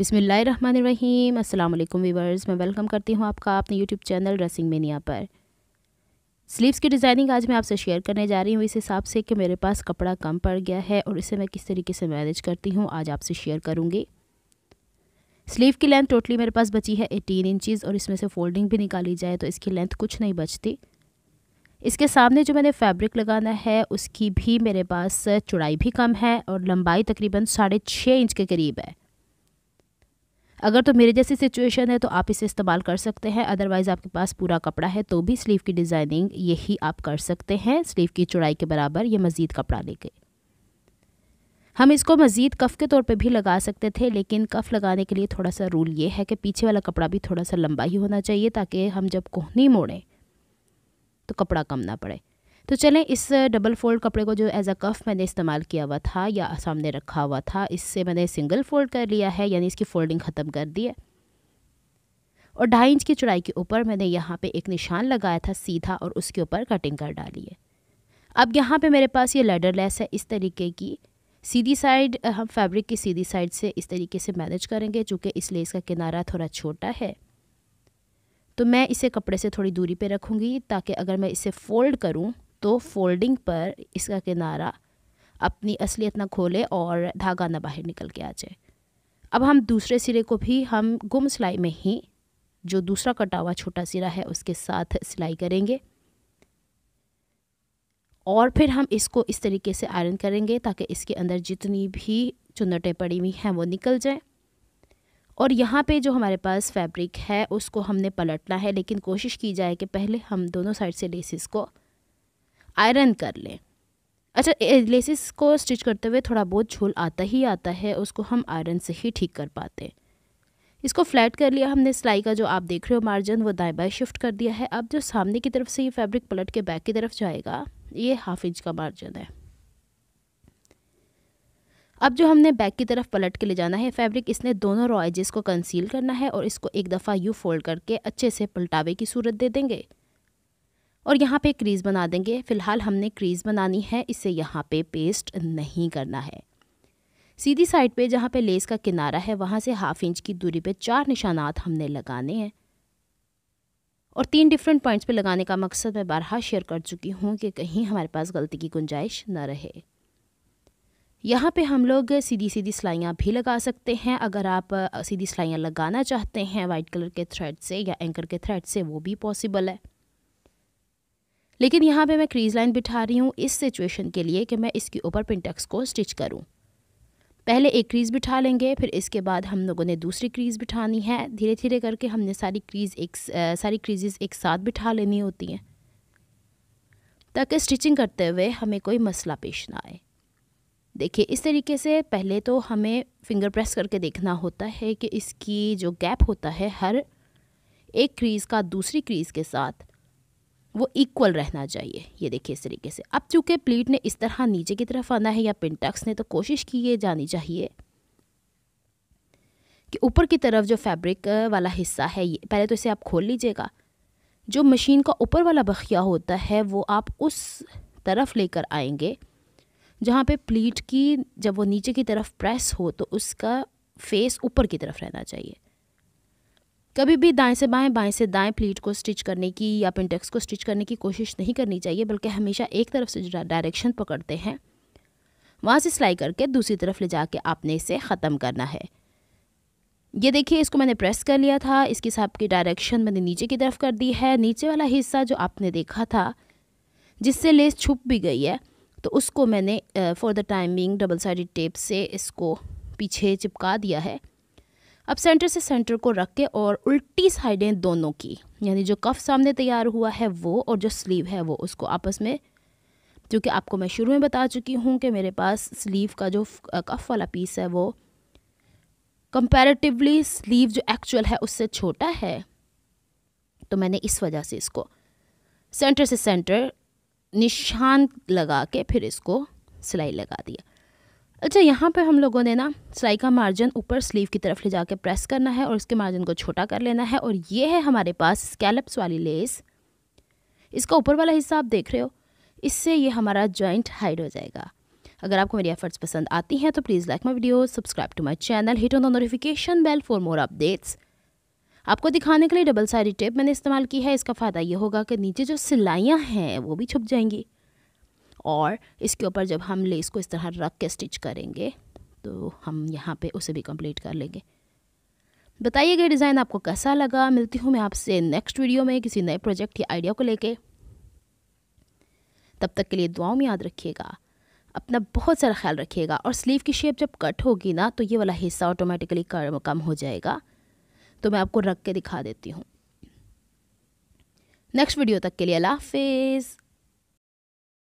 बिसमीम् अल्लाम वीवर्स मैं वेलकम करती हूँ आपका अपने यूट्यूब चैनल ड्रेसिंग मीनिया पर स्लीव्स की डिज़ाइनिंग आज मैं आपसे शेयर करने जा रही हूँ इस हिसाब से कि मेरे पास कपड़ा कम पड़ गया है और इसे मैं किस तरीके से मैनेज करती हूँ आज आपसे शेयर करूँगी स्लीव की लेंथ टोटली मेरे पास बची है एटीन इंचज़ और इसमें से फोल्डिंग भी निकाली जाए तो इसकी लेंथ कुछ नहीं बचती इसके सामने जो मैंने फैब्रिक लगाना है उसकी भी मेरे पास चौड़ाई भी कम है और लंबाई तकरीबन साढ़े छः इंच के करीब है अगर तो मेरे जैसी सिचुएशन है तो आप इसे इस्तेमाल कर सकते हैं अदरवाइज़ आपके पास पूरा कपड़ा है तो भी स्लीव की डिज़ाइनिंग यही आप कर सकते हैं स्लीव की चौड़ाई के बराबर ये मज़ीद कपड़ा लेके हम इसको मज़ीद कफ़ के तौर पे भी लगा सकते थे लेकिन कफ़ लगाने के लिए थोड़ा सा रूल ये है कि पीछे वाला कपड़ा भी थोड़ा सा लंबा ही होना चाहिए ताकि हम जब कोहनी मोड़ें तो कपड़ा कम ना पड़े तो चलें इस डबल फोल्ड कपड़े को जो एज़ अ कफ मैंने इस्तेमाल किया हुआ था या सामने रखा हुआ था इससे मैंने सिंगल फोल्ड कर लिया है यानी इसकी फोल्डिंग ख़त्म कर दी है और ढाई इंच की चौड़ाई के ऊपर मैंने यहाँ पे एक निशान लगाया था सीधा और उसके ऊपर कटिंग कर डाली है अब यहाँ पे मेरे पास ये लेडर लेस है इस तरीके की सीधी साइड हम फैब्रिक की सीधी साइड से इस तरीके से मैनेज करेंगे चूँकि इस लेस का किनारा थोड़ा छोटा है तो मैं इसे कपड़े से थोड़ी दूरी पर रखूँगी ताकि अगर मैं इसे फोल्ड करूँ तो फोल्डिंग पर इसका किनारा अपनी असलियत ना खोले और धागा ना बाहर निकल के आ जाए अब हम दूसरे सिरे को भी हम गुम सिलाई में ही जो दूसरा कटा हुआ छोटा सिरा है उसके साथ सिलाई करेंगे और फिर हम इसको इस तरीके से आयरन करेंगे ताकि इसके अंदर जितनी भी चुनटें पड़ी हुई हैं वो निकल जाएं और यहाँ पे जो हमारे पास फैब्रिक है उसको हमने पलटना है लेकिन कोशिश की जाए कि पहले हम दोनों साइड से लेसिस को आयरन कर लें अच्छा लेसिस को स्टिच करते हुए थोड़ा बहुत झोल आता ही आता है उसको हम आयरन से ही ठीक कर पाते हैं इसको फ्लैट कर लिया हमने सिलाई का जो आप देख रहे हो मार्जिन वो दाएं बाएं शिफ्ट कर दिया है अब जो सामने की तरफ से ये फैब्रिक पलट के बैक की तरफ जाएगा ये हाफ इंच का मार्जिन है अब जो हमने बैक की तरफ पलट के ले जाना है फैब्रिक इसने दोनों रॉ एजेस को कंसील करना है और इसको एक दफ़ा यू फोल्ड करके अच्छे से पलटावे की सूरत दे देंगे और यहाँ पे क्रीज़ बना देंगे फ़िलहाल हमने क्रीज़ बनानी है इसे यहाँ पे पेस्ट नहीं करना है सीधी साइड पे जहाँ पे लेस का किनारा है वहाँ से हाफ इंच की दूरी पे चार निशानात हमने लगाने हैं और तीन डिफरेंट पॉइंट्स पे लगाने का मकसद मैं बारहा शेयर कर चुकी हूँ कि कहीं हमारे पास गलती की गुंजाइश ना रहे यहाँ पे हम लोग सीधी सीधी सिलाइयाँ भी लगा सकते हैं अगर आप सीधी सिलाइयाँ लगाना चाहते हैं वाइट कलर के थ्रेड से या एंकर के थ्रेड से वो भी पॉसिबल है लेकिन यहाँ पे मैं क्रीज लाइन बिठा रही हूँ इस सिचुएशन के लिए कि मैं इसके ऊपर पिंटक्स को स्टिच करूँ पहले एक क्रीज़ बिठा लेंगे फिर इसके बाद हम लोगों ने दूसरी क्रीज़ बिठानी है धीरे धीरे करके हमने सारी क्रीज़ एक सारी क्रीजेस एक साथ बिठा लेनी होती हैं ताकि स्टिचिंग करते हुए हमें कोई मसला पेश ना आए देखिए इस तरीके से पहले तो हमें फिंगर प्रेस करके देखना होता है कि इसकी जो गैप होता है हर एक क्रीज़ का दूसरी क्रीज़ के साथ वो इक्वल रहना चाहिए ये देखिए इस तरीके से अब चूँकि प्लीट ने इस तरह नीचे की तरफ आना है या पिंटक्स ने तो कोशिश की ये जानी चाहिए कि ऊपर की तरफ जो फैब्रिक वाला हिस्सा है ये पहले तो इसे आप खोल लीजिएगा जो मशीन का ऊपर वाला बखिया होता है वो आप उस तरफ लेकर आएंगे जहाँ पे प्लीट की जब वो नीचे की तरफ प्रेस हो तो उसका फेस ऊपर की तरफ रहना चाहिए कभी भी दाएं से बाएं बाएं से दाएं प्लीट को स्टिच करने की या पेंटेक्स को स्टिच करने की कोशिश नहीं करनी चाहिए बल्कि हमेशा एक तरफ से डायरेक्शन पकड़ते हैं वहाँ से सिलाई करके दूसरी तरफ ले जाके आपने इसे ख़त्म करना है ये देखिए इसको मैंने प्रेस कर लिया था इसके साथ की डायरेक्शन मैंने नीचे की तरफ कर दी है नीचे वाला हिस्सा जो आपने देखा था जिससे लेस छुप भी गई है तो उसको मैंने for the timing double side tape से इसको पीछे चिपका दिया है अब सेंटर से सेंटर को रख के और उल्टी साइडें दोनों की यानी जो कफ सामने तैयार हुआ है वो और जो स्लीव है वो उसको आपस में क्योंकि आपको मैं शुरू में बता चुकी हूँ कि मेरे पास स्लीव का जो कफ वाला पीस है वो कंपेरेटिवली स्लीव जो एक्चुअल है उससे छोटा है तो मैंने इस वजह से इसको सेंटर से सेंटर निशान लगा के फिर इसको सिलाई लगा दिया अच्छा यहाँ पर हम लोगों ने ना सिलाई का मार्जिन ऊपर स्लीव की तरफ ले जाके प्रेस करना है और उसके मार्जिन को छोटा कर लेना है और ये है हमारे पास स्कैलप्स वाली लेस इसका ऊपर वाला हिस्सा आप देख रहे हो इससे ये हमारा जॉइंट हाइड हो जाएगा अगर आपको मेरी एफर्ट्स पसंद आती हैं तो please like my video subscribe to my channel hit on the notification bell for more updates आपको दिखाने के लिए डबल साइड टेप मैंने इस्तेमाल की है इसका फ़ायदा ये होगा कि नीचे जो सिलाइयाँ हैं वो भी छुप जाएंगी और इसके ऊपर जब हम लेस को इस तरह रख के स्टिच करेंगे तो हम यहाँ पे उसे भी कंप्लीट कर लेंगे बताइएगा डिज़ाइन आपको कैसा लगा मिलती हूँ मैं आपसे नेक्स्ट वीडियो में किसी नए प्रोजेक्ट या आइडिया को लेके तब तक के लिए दुआओं में याद रखिएगा अपना बहुत सारा ख्याल रखिएगा और स्लीव की शेप जब कट होगी ना तो ये वाला हिस्सा ऑटोमेटिकली कम हो जाएगा तो मैं आपको रख के दिखा देती हूँ नेक्स्ट वीडियो तक के लिए अल्लाह हाफिज़